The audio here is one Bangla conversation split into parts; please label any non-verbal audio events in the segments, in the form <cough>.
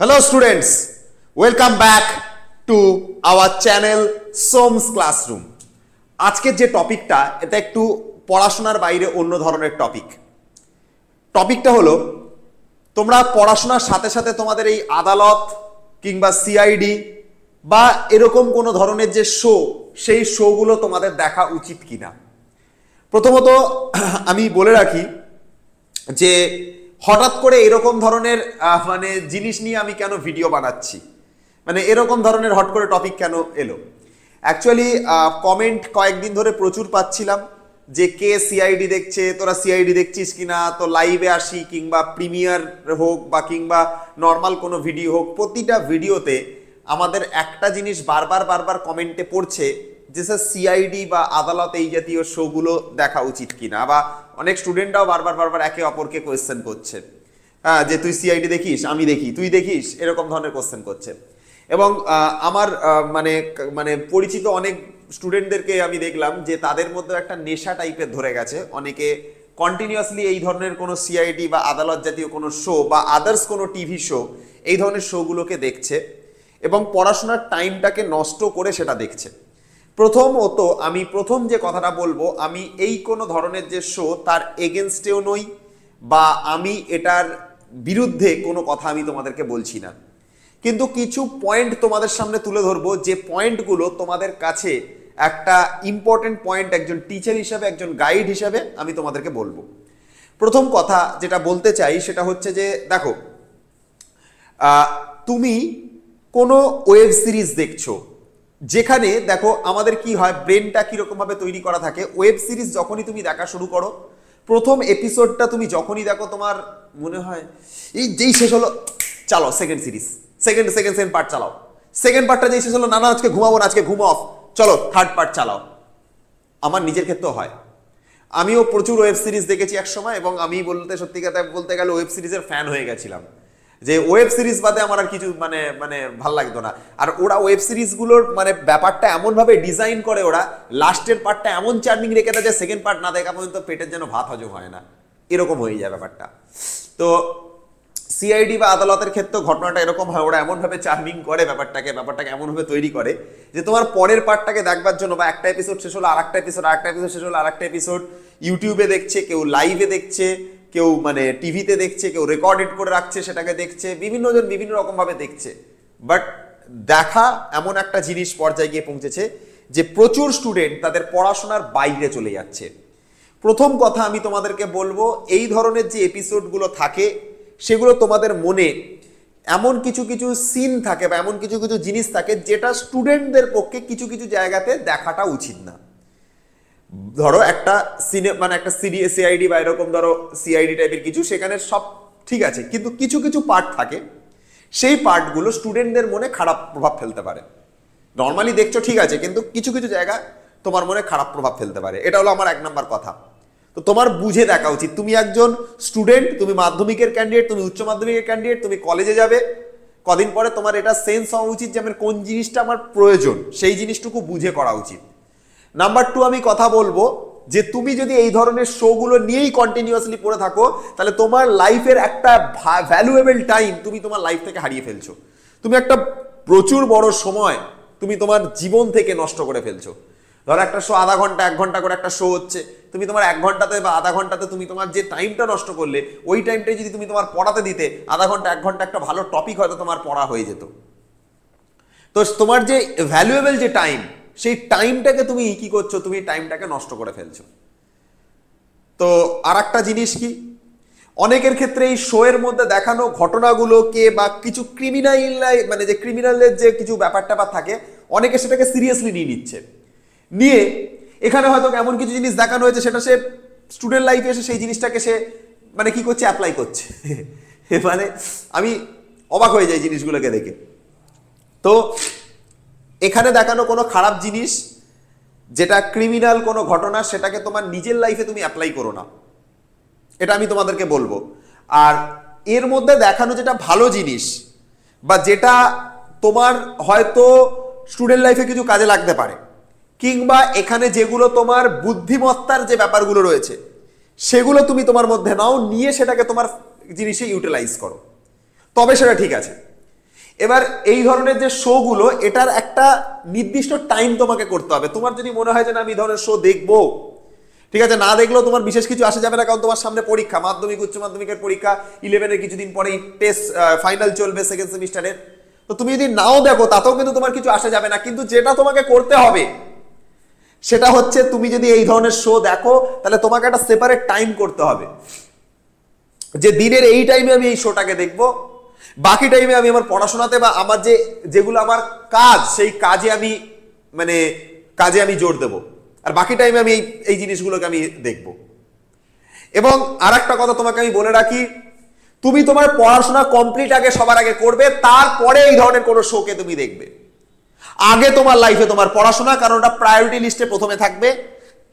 hello students welcome back to our channel সোমস ক্লাসরুম আজকের যে টপিকটা এটা একটু পড়াশোনার বাইরে অন্য ধরনের টপিক টপিকটা হলো তোমরা পড়াশোনার সাথে সাথে তোমাদের এই আদালত কিংবা সিআইডি বা এরকম কোনো ধরনের যে শো সেই শোগুলো তোমাদের দেখা উচিত কি না প্রথমত আমি বলে রাখি যে হঠাৎ করে এরকম ধরনের মানে জিনিস নিয়ে আমি কেন ভিডিও বানাচ্ছি মানে এরকম ধরনের হট করে টপিক কেন এলো অ্যাকচুয়ালি কমেন্ট কয়েকদিন ধরে প্রচুর পাচ্ছিলাম যে কে সিআইডি দেখছে তোরা সিআইডি দেখছিস কি না তো লাইভে আসি কিংবা প্রিমিয়ার হোক বা কিংবা নর্মাল কোনো ভিডিও হোক প্রতিটা ভিডিওতে আমাদের একটা জিনিস বারবার বারবার কমেন্টে পড়ছে যে স্যার সিআইডি বা আদালত এই জাতীয় শোগুলো দেখা উচিত কিনা বা অনেক স্টুডেন্টরাও বারবার বারবার একে অপরকে কোয়েশ্চেন করছে হ্যাঁ যে তুই সিআইডি দেখিস আমি দেখি তুই দেখিস এরকম ধরনের কোয়েশ্চেন করছে এবং আমার মানে মানে পরিচিত অনেক স্টুডেন্টদেরকে আমি দেখলাম যে তাদের মধ্যে একটা নেশা টাইপের ধরে গেছে অনেকে কন্টিনিউয়াসলি এই ধরনের কোনো সিআইডি বা আদালত জাতীয় কোনো শো বা আদার্স কোনো টিভি শো এই ধরনের শোগুলোকে দেখছে এবং পড়াশোনার টাইমটাকে নষ্ট করে সেটা দেখছে প্রথমত আমি প্রথম যে কথাটা বলবো আমি এই কোনো ধরনের যে শো তার এগেনস্টেও নই বা আমি এটার বিরুদ্ধে কোনো কথা আমি তোমাদেরকে বলছি না কিন্তু কিছু পয়েন্ট তোমাদের সামনে তুলে ধরবো যে পয়েন্টগুলো তোমাদের কাছে একটা ইম্পর্টেন্ট পয়েন্ট একজন টিচার হিসাবে একজন গাইড হিসাবে আমি তোমাদেরকে বলবো প্রথম কথা যেটা বলতে চাই সেটা হচ্ছে যে দেখো তুমি কোনো ওয়েব সিরিজ দেখছো যেখানে দেখো আমাদের কি হয় ব্রেনটা কীরকমভাবে তৈরি করা থাকে ওয়েব সিরিজ যখনই তুমি দেখা শুরু করো প্রথম এপিসোডটা তুমি যখনই দেখো তোমার মনে হয় এই যেই শেষ হলো চালাও second series second second second part চালাও সেকেন্ড পার্টটা যেই শেষ হলো না না আজকে ঘুমাবো না আজকে ঘুম অফ চলো থার্ড পার্ট চালাও আমার নিজের ক্ষেত্রেও হয় আমিও প্রচুর ওয়েব সিরিজ দেখেছি এক সময় এবং আমি বলতে সত্যি কথা বলতে গেলে ওয়েব সিরিজের ফ্যান হয়ে গেছিলাম যে ওয়েব সিরিজ বাদে আমার আর কিছু মানে মানে ভাল লাগতো না আর ওরা ওয়েব সিরিজগুলোর মানে ব্যাপারটা এমনভাবে ডিজাইন করে ওরা লাস্টের পার্টটা এমন চার্মিং রেখে দেয় যে সেকেন্ড পার্ট না দেখা পর্যন্ত পেটের যেন ভাত হজম হয় না এরকম হয়ে যায় ব্যাপারটা তো সিআইডি বা আদালতের ক্ষেত্রে ঘটনাটা এরকম হয় ওরা এমনভাবে চার্মিং করে ব্যাপারটাকে ব্যাপারটাকে এমনভাবে তৈরি করে যে তোমার পরের পার্টটাকে দেখবার জন্য বা একটা এপিসোড শেষ হলো আর একটা এপিসোড আর একটা এপিসোড শেষ হলো আর একটা এপিসোড ইউটিউবে দেখছে কেউ লাইভে দেখছে কেউ মানে টিভিতে দেখছে কেউ রেকর্ডেড করে রাখছে সেটাকে দেখছে বিভিন্নজন বিভিন্ন রকমভাবে দেখছে বাট দেখা এমন একটা জিনিস পর্যায়ে গিয়ে পৌঁছেছে যে প্রচুর স্টুডেন্ট তাদের পড়াশোনার বাইরে চলে যাচ্ছে প্রথম কথা আমি তোমাদেরকে বলবো এই ধরনের যে এপিসোডগুলো থাকে সেগুলো তোমাদের মনে এমন কিছু কিছু সিন থাকে বা এমন কিছু কিছু জিনিস থাকে যেটা স্টুডেন্টদের পক্ষে কিছু কিছু জায়গাতে দেখাটা উচিত না ধরো একটা সিনে মানে একটা সিডি সিআইডি বা এরকম ধরো সিআইডি টাইপের কিছু সেখানে সব ঠিক আছে কিন্তু কিছু কিছু পার্ট থাকে সেই পার্টগুলো স্টুডেন্টদের মনে খারাপ প্রভাব ফেলতে পারে নর্মালি দেখছো ঠিক আছে কিন্তু কিছু কিছু জায়গা তোমার মনে খারাপ প্রভাব ফেলতে পারে এটা হলো আমার এক নম্বর কথা তো তোমার বুঝে দেখা উচিত তুমি একজন স্টুডেন্ট তুমি মাধ্যমিকের ক্যান্ডিডেট তুমি উচ্চ মাধ্যমিকের ক্যান্ডিডেট তুমি কলেজে যাবে কদিন পরে তোমার এটা সেন্স হওয়া উচিত যে আমার কোন জিনিসটা আমার প্রয়োজন সেই জিনিসটুকু বুঝে করা উচিত নাম্বার টু আমি কথা বলবো যে তুমি যদি এই ধরনের শোগুলো নিয়েই কন্টিনিউয়াসলি পড়ে থাকো তাহলে তোমার লাইফের একটা ভ্যালুয়েবল টাইম তুমি তোমার লাইফ থেকে হারিয়ে ফেলছো তুমি একটা প্রচুর বড় সময় তুমি তোমার জীবন থেকে নষ্ট করে ফেলছো ধরো একটা শো আধা ঘন্টা এক ঘন্টা করে একটা শো হচ্ছে তুমি তোমার এক ঘন্টাতে বা আধা ঘন্টাতে তুমি তোমার যে টাইমটা নষ্ট করলে ওই টাইমটাই যদি তুমি তোমার পড়াতে দিতে আধা ঘন্টা এক ঘন্টা একটা ভালো টপিক হয়তো তোমার পড়া হয়ে যেত তো তোমার যে ভ্যালুয়েবল যে টাইম সেই টাইমটাকে তুমি কি করছো তুমি টাইমটাকে নষ্ট করে ফেলছো তো আর জিনিস কি অনেকের ক্ষেত্রে এই শোয়ের মধ্যে দেখানো ঘটনাগুলোকে বা কিছু ক্রিমিনাল মানে যে ক্রিমিনালের যে কিছু ব্যাপার ট্যাপার থাকে অনেকে সেটাকে সিরিয়াসলি নিয়ে নিচ্ছে নিয়ে এখানে হয়তো এমন কিছু জিনিস দেখানো হয়েছে সেটা সে স্টুডেন্ট লাইফে এসে সেই জিনিসটাকে সে মানে কি করছে অ্যাপ্লাই করছে <laughs> মানে আমি অবাক হয়ে যাই জিনিসগুলোকে দেখে তো এখানে দেখানো কোনো খারাপ জিনিস যেটা ক্রিমিনাল কোনো ঘটনা সেটাকে তোমার নিজের লাইফে তুমি অ্যাপ্লাই করো না এটা আমি তোমাদেরকে বলবো আর এর মধ্যে দেখানো যেটা ভালো জিনিস বা যেটা তোমার হয়তো স্টুডেন্ট লাইফে কিছু কাজে লাগতে পারে কিংবা এখানে যেগুলো তোমার বুদ্ধিমত্তার যে ব্যাপারগুলো রয়েছে সেগুলো তুমি তোমার মধ্যে নাও নিয়ে সেটাকে তোমার জিনিসে ইউটিলাইজ করো তবে সেটা ঠিক আছে এবার এই ধরনের যে শোগুলো এটার একটা নির্দিষ্ট টাইম তোমাকে করতে হবে তোমার যদি মনে হয় যে না আমি এই ধরনের শো দেখবো ঠিক আছে না দেখলেও তোমার বিশেষ কিছু আসা যাবে না কারণ তোমার সামনে পরীক্ষা মাধ্যমিক উচ্চ মাধ্যমিকের পরীক্ষা ইলেভেনের কিছুদিন পরেই টেস্ট ফাইনাল চলবে সেকেন্ড সেমিস্টারের তো তুমি যদি নাও দেখো তাতেও কিন্তু তোমার কিছু আসা যাবে না কিন্তু যেটা তোমাকে করতে হবে সেটা হচ্ছে তুমি যদি এই ধরনের শো দেখো তাহলে তোমাকে একটা সেপারেট টাইম করতে হবে যে দিনের এই টাইমে আমি এই শোটাকে দেখবো বাকি টাইমে আমি আমার পড়াশোনাতে বা আমার যে যেগুলো আমার কাজ সেই কাজে আমি মানে কাজে আমি জোর দেব আর বাকি টাইমে আমি এই এই জিনিসগুলোকে আমি দেখব এবং আর একটা কথা তোমাকে আমি বলে রাখি তুমি তোমার পড়াশোনা কমপ্লিট আগে সবার আগে করবে তারপরে এই ধরনের কোনো শোকে তুমি দেখবে আগে তোমার লাইফে তোমার পড়াশোনা কারণ ওটা প্রায়োরিটি লিস্টে প্রথমে থাকবে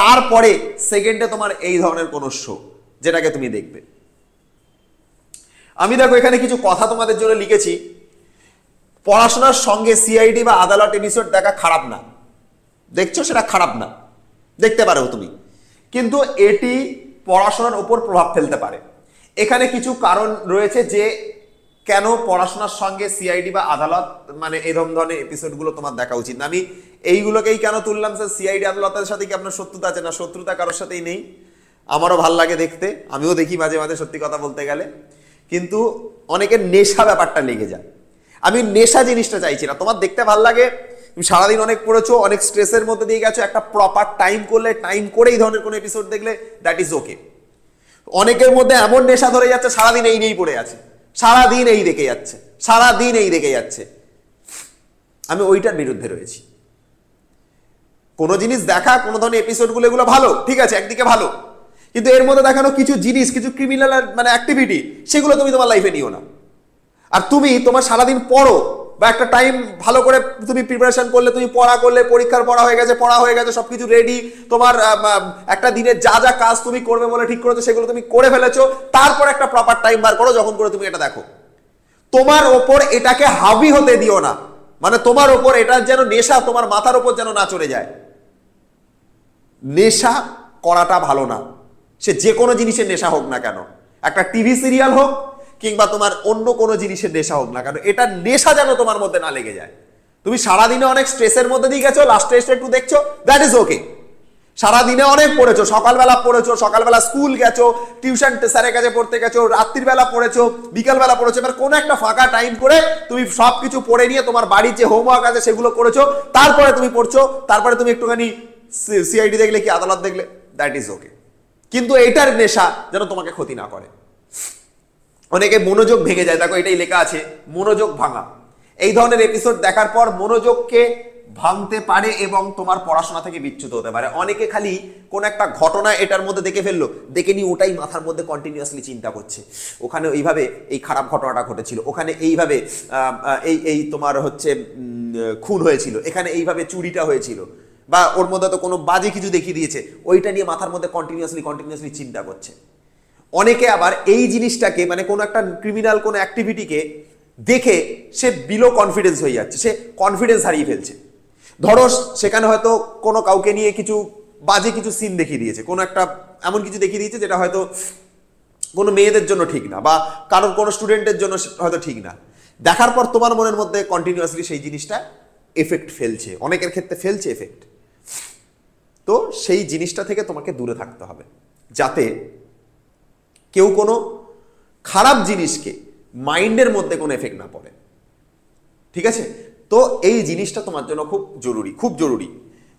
তারপরে সেকেন্ডে তোমার এই ধরনের কোনো শো যেটাকে তুমি দেখবে আমি দেখো এখানে কিছু কথা তোমাদের জন্য লিখেছি পড়াশোনার সঙ্গে সিআইডি বা আদালত এপিসোড দেখা খারাপ না দেখছো সেটা খারাপ না দেখতে পারো তুমি কিন্তু এটি পড়াশোনার ওপর প্রভাব ফেলতে পারে এখানে কিছু কারণ রয়েছে যে কেন পড়াশোনার সঙ্গে সিআইডি বা আদালত মানে এরম ধরনের এপিসোডগুলো তোমার দেখা উচিত না আমি এইগুলোকেই কেন তুললাম স্যার সিআইডি আদালতের সাথে কি আপনার শত্রুতা আছে না শত্রুতা কারোর সাথেই নেই আমারও ভাল লাগে দেখতে আমিও দেখি মাঝে মাঝে সত্যি কথা বলতে গেলে কিন্তু অনেকের নেশা ব্যাপারটা লেগে যায় আমি নেশা জিনিসটা চাইছি না তোমার দেখতে ভাল লাগে তুমি সারাদিন অনেক পড়েছো অনেক স্ট্রেসের মধ্যে দিয়ে গেছো একটা প্রপার টাইম করলে টাইম করে এই ধরনের কোনো এপিসোড দেখলে দ্যাট ইজ ওকে অনেকের মধ্যে এমন নেশা ধরে যাচ্ছে সারাদিন এই নিয়েই পড়ে আছে সারাদিন এই দেখে যাচ্ছে সারাদিন এই দেখে যাচ্ছে আমি ওইটার বিরুদ্ধে রয়েছি কোনো জিনিস দেখা কোনো ধরনের এপিসোডগুলো এগুলো ভালো ঠিক আছে একদিকে ভালো কিন্তু এর মধ্যে দেখানো কিছু জিনিস কিছু ক্রিমিনাল মানে অ্যাক্টিভিটি সেগুলো তুমি তোমার লাইফে নিও না আর তুমি তোমার সারাদিন পড়ো বা একটা টাইম ভালো করে তুমি প্রিপারেশন করলে তুমি পড়া করলে পরীক্ষার পড়া হয়ে গেছে পড়া হয়ে গেছে সব কিছু রেডি তোমার একটা দিনের যা যা কাজ তুমি করবে বলে ঠিক করেছো সেগুলো তুমি করে ফেলেছো তারপর একটা প্রপার টাইম বার করো যখন করে তুমি এটা দেখো তোমার ওপর এটাকে হাবি হতে দিও না মানে তোমার ওপর এটার যেন নেশা তোমার মাথার ওপর যেন না চলে যায় নেশা করাটা ভালো না সে যে কোনো জিনিসের নেশা হোক না কেন একটা টিভি সিরিয়াল হোক কিংবা তোমার অন্য কোনো জিনিসের নেশা হোক না কেন এটা নেশা যেন তোমার মধ্যে না লেগে যায় তুমি সারাদিনে অনেক স্ট্রেসের মধ্যে দিয়ে গেছো লাস্টে এসে একটু দেখছো দ্যাট ইজ ওকে সারাদিনে অনেক পড়েছো সকালবেলা পড়েছো সকালবেলা স্কুল গেছো টিউশন স্যারের কাছে পড়তে গেছো রাত্রিবেলা পড়েছো বিকালবেলা পড়েছো এবার কোনো একটা ফাঁকা টাইম করে তুমি সব কিছু পড়ে নিয়ে তোমার বাড়ির যে হোমওয়ার্ক আছে সেগুলো করেছো তারপরে তুমি পড়ছো তারপরে তুমি একটুখানি সিআইডি দেখলে কি আদালত দেখলে দ্যাট ইজ ওকে কিন্তু এটার নেশা যেন তোমাকে ক্ষতি না করে অনেকে মনোযোগ ভেঙে যায় দেখো এটাই লেখা আছে মনোযোগ ভাঙা এই ধরনের এপিসোড দেখার পর মনোযোগকে ভাঙতে পারে এবং তোমার পড়াশোনা থেকে বিচ্যুত হতে পারে অনেকে খালি কোনো একটা ঘটনা এটার মধ্যে দেখে ফেললো দেখে নিয়ে ওটাই মাথার মধ্যে কন্টিনিউয়াসলি চিন্তা করছে ওখানে এইভাবে এই খারাপ ঘটনাটা ঘটেছিল ওখানে এইভাবে এই এই তোমার হচ্ছে খুন হয়েছিল এখানে এইভাবে চুরিটা হয়েছিল বা ওর মধ্যে তো কোনো বাজে কিছু দেখিয়ে দিয়েছে ওইটা নিয়ে মাথার মধ্যে কন্টিনিউয়াসলি কন্টিনিউয়াসলি চিন্তা করছে অনেকে আবার এই জিনিসটাকে মানে কোনো একটা ক্রিমিনাল কোনো অ্যাক্টিভিটিকে দেখে সে বিলো কনফিডেন্স হয়ে যাচ্ছে সে কনফিডেন্স হারিয়ে ফেলছে ধরো সেখানে হয়তো কোনো কাউকে নিয়ে কিছু বাজে কিছু সিন দেখিয়ে দিয়েছে কোনো একটা এমন কিছু দেখিয়ে দিয়েছে যেটা হয়তো কোনো মেয়েদের জন্য ঠিক না বা কারোর কোনো স্টুডেন্টের জন্য হয়তো ঠিক না দেখার পর তোমার মনের মধ্যে কন্টিনিউয়াসলি সেই জিনিসটা এফেক্ট ফেলছে অনেকের ক্ষেত্রে ফেলছে এফেক্ট তো সেই জিনিসটা থেকে তোমাকে দূরে থাকতে হবে যাতে কেউ কোনো খারাপ জিনিসকে মাইন্ডের মধ্যে কোনো এফেক্ট না পড়ে ঠিক আছে তো এই জিনিসটা তোমার জন্য খুব জরুরি খুব জরুরি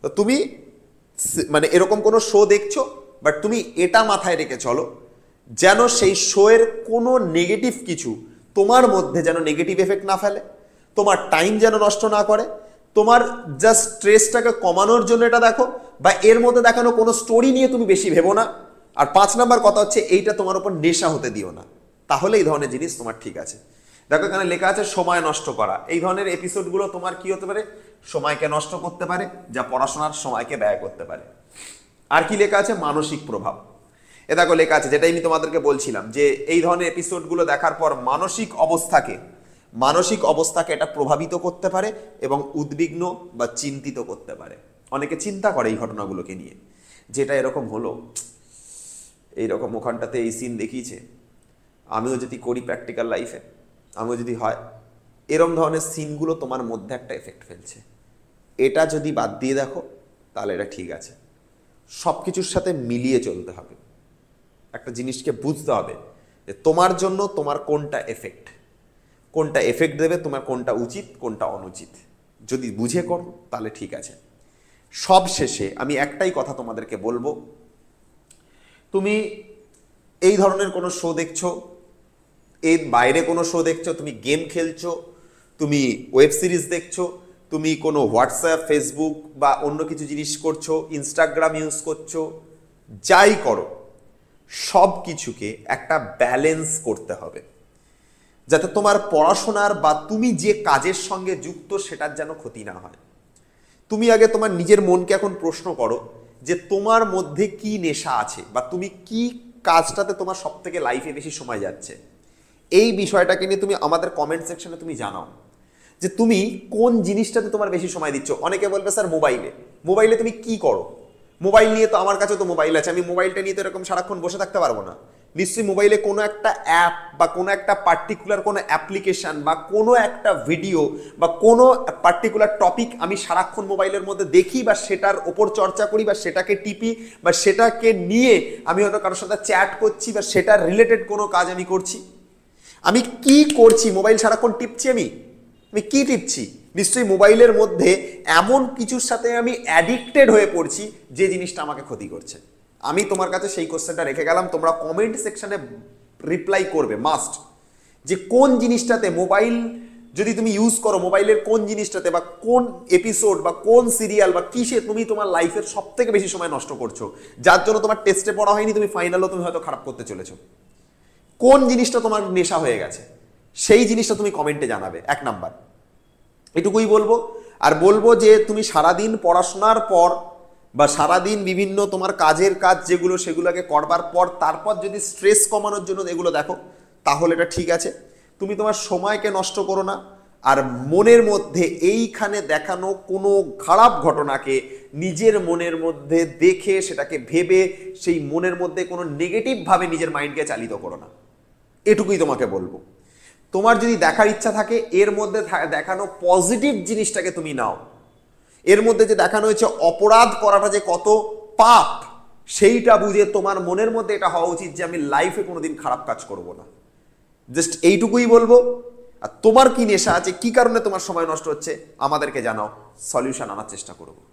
তো তুমি মানে এরকম কোনো শো দেখছো বাট তুমি এটা মাথায় রেখে চলো যেন সেই শোয়ের কোনো নেগেটিভ কিছু তোমার মধ্যে যেন নেগেটিভ এফেক্ট না ফেলে তোমার টাইম যেন নষ্ট না করে তোমার জাস্ট স্ট্রেসটাকে কমানোর জন্য এটা দেখো বা এর মধ্যে দেখানো কোনো স্টোরি নিয়ে তুমি বেশি ভেবো না আর পাঁচ নাম্বার কথা হচ্ছে এইটা তোমার উপর নেশা হতে দিও না তাহলে এই ধরনের জিনিস তোমার ঠিক আছে দেখো এখানে লেখা আছে সময় নষ্ট করা এই ধরনের এপিসোডগুলো তোমার কি হতে পারে সময়কে নষ্ট করতে পারে যা পড়াশোনার সময়কে ব্যয় করতে পারে আর কি লেখা আছে মানসিক প্রভাব এ দেখো লেখা আছে যেটাই আমি তোমাদেরকে বলছিলাম যে এই ধরনের এপিসোডগুলো দেখার পর মানসিক অবস্থাকে মানসিক অবস্থাকে এটা প্রভাবিত করতে পারে এবং উদ্বিগ্ন বা চিন্তিত করতে পারে অনেকে চিন্তা করে এই ঘটনাগুলোকে নিয়ে যেটা এরকম হলো এইরকম ওখানটাতে এই সিন দেখিয়েছে আমিও যদি করি প্র্যাকটিক্যাল লাইফে আমিও যদি হয় এরম ধরনের সিনগুলো তোমার মধ্যে একটা এফেক্ট ফেলছে এটা যদি বাদ দিয়ে দেখো তাহলে এটা ঠিক আছে সব কিছুর সাথে মিলিয়ে চলতে হবে একটা জিনিসকে বুঝতে হবে যে তোমার জন্য তোমার কোনটা এফেক্ট কোনটা এফেক্ট দেবে তোমার কোনটা উচিত কোনটা অনুচিত যদি বুঝে করো তাহলে ঠিক আছে সব শেষে আমি একটাই কথা তোমাদেরকে বলবো তুমি এই ধরনের কোনো শো দেখছো এর বাইরে কোনো শো দেখছো তুমি গেম খেলছো তুমি ওয়েব সিরিজ দেখছো তুমি কোনো হোয়াটসঅ্যাপ ফেসবুক বা অন্য কিছু জিনিস করছো ইনস্টাগ্রাম ইউজ করছো যাই করো সব কিছুকে একটা ব্যালেন্স করতে হবে যাতে তোমার পড়াশোনার বা তুমি যে কাজের সঙ্গে যুক্ত সেটার যেন ক্ষতি না হয় তুমি আগে তোমার নিজের মনকে এখন প্রশ্ন করো যে তোমার মধ্যে কি নেশা আছে বা তুমি কি কাজটাতে তোমার সব থেকে লাইফে বেশি সময় যাচ্ছে এই বিষয়টাকে নিয়ে তুমি আমাদের কমেন্ট সেকশনে তুমি জানাও যে তুমি কোন জিনিসটাতে তোমার বেশি সময় দিচ্ছ অনেকে বলবে স্যার মোবাইলে মোবাইলে তুমি কি করো মোবাইল নিয়ে তো আমার কাছে তো মোবাইল আছে আমি মোবাইলটা নিয়ে তো এরকম সারাক্ষণ বসে থাকতে পারবো না নিশ্চয়ই মোবাইলে কোনো একটা অ্যাপ বা কোনো একটা পার্টিকুলার কোনো অ্যাপ্লিকেশান বা কোনো একটা ভিডিও বা কোনো পার্টিকুলার টপিক আমি সারাক্ষণ মোবাইলের মধ্যে দেখি বা সেটার ওপর চর্চা করি বা সেটাকে টিপি বা সেটাকে নিয়ে আমি হয়তো কারোর সাথে চ্যাট করছি বা সেটার রিলেটেড কোনো কাজ আমি করছি আমি কি করছি মোবাইল সারাক্ষণ টিপছি আমি আমি কি টিপছি নিশ্চয়ই মোবাইলের মধ্যে এমন কিছুর সাথে আমি অ্যাডিক্টেড হয়ে পড়ছি যে জিনিসটা আমাকে ক্ষতি করছে আমি তোমার কাছে সেই কোশ্চেনটা রেখে গেলাম তোমরা কমেন্ট সেকশানে রিপ্লাই করবে মাস্ট যে কোন জিনিসটাতে মোবাইল যদি তুমি ইউজ করো মোবাইলের কোন জিনিসটাতে বা কোন এপিসোড বা কোন সিরিয়াল বা কিসে তুমি তোমার লাইফের সব থেকে বেশি সময় নষ্ট করছো যার জন্য তোমার টেস্টে পড়া হয়নি তুমি ফাইনালও তুমি হয়তো খারাপ করতে চলেছো কোন জিনিসটা তোমার নেশা হয়ে গেছে সেই জিনিসটা তুমি কমেন্টে জানাবে এক নাম্বার এটুকুই বলবো আর বলবো যে তুমি সারাদিন পড়াশোনার পর বা সারাদিন বিভিন্ন তোমার কাজের কাজ যেগুলো সেগুলোকে করবার পর তারপর যদি স্ট্রেস কমানোর জন্য এগুলো দেখো তাহলে এটা ঠিক আছে তুমি তোমার সময়কে নষ্ট করো না আর মনের মধ্যে এইখানে দেখানো কোনো খারাপ ঘটনাকে নিজের মনের মধ্যে দেখে সেটাকে ভেবে সেই মনের মধ্যে কোনো নেগেটিভভাবে নিজের মাইন্ডকে চালিত করো না এটুকুই তোমাকে বলবো তোমার যদি দেখার ইচ্ছা থাকে এর মধ্যে দেখানো পজিটিভ জিনিসটাকে তুমি নাও এর মধ্যে যে দেখানো হয়েছে অপরাধ করাটা যে কত পাপ সেইটা বুঝে তোমার মনের মধ্যে এটা হওয়া উচিত যে আমি লাইফে কোনোদিন খারাপ কাজ করব না জাস্ট এইটুকুই বলবো আর তোমার কি নেশা আছে কি কারণে তোমার সময় নষ্ট হচ্ছে আমাদেরকে জানাও সলিউশন আনার চেষ্টা করবো